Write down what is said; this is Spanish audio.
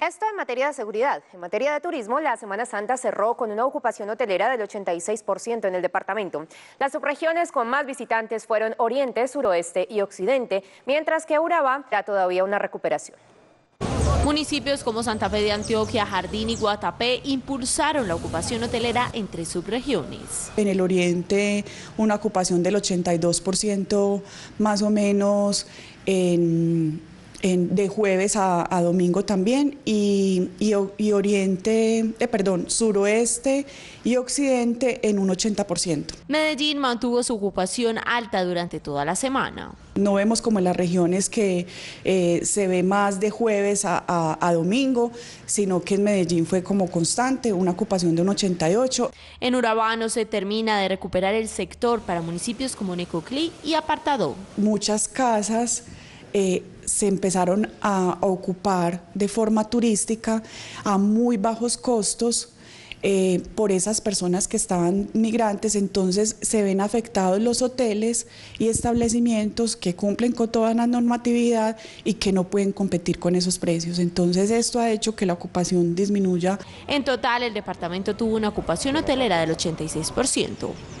Esto en materia de seguridad. En materia de turismo, la Semana Santa cerró con una ocupación hotelera del 86% en el departamento. Las subregiones con más visitantes fueron Oriente, Suroeste y Occidente, mientras que Urabá da todavía una recuperación. Municipios como Santa Fe de Antioquia, Jardín y Guatapé impulsaron la ocupación hotelera entre subregiones. En el oriente una ocupación del 82% más o menos en de jueves a, domingo también, y, oriente, eh, perdón, suroeste y occidente en un 80%. Medellín mantuvo su ocupación alta durante toda la semana. No vemos como en las regiones que eh, se ve más de jueves a, domingo, sino que en Medellín fue como constante, una ocupación de un 88. En no se termina de recuperar el sector para municipios como Necoclí y Apartado. Muchas casas eh, se empezaron a ocupar de forma turística a muy bajos costos eh, por esas personas que estaban migrantes, entonces se ven afectados los hoteles y establecimientos que cumplen con toda la normatividad y que no pueden competir con esos precios. Entonces esto ha hecho que la ocupación disminuya. En total, el departamento tuvo una ocupación hotelera del 86%.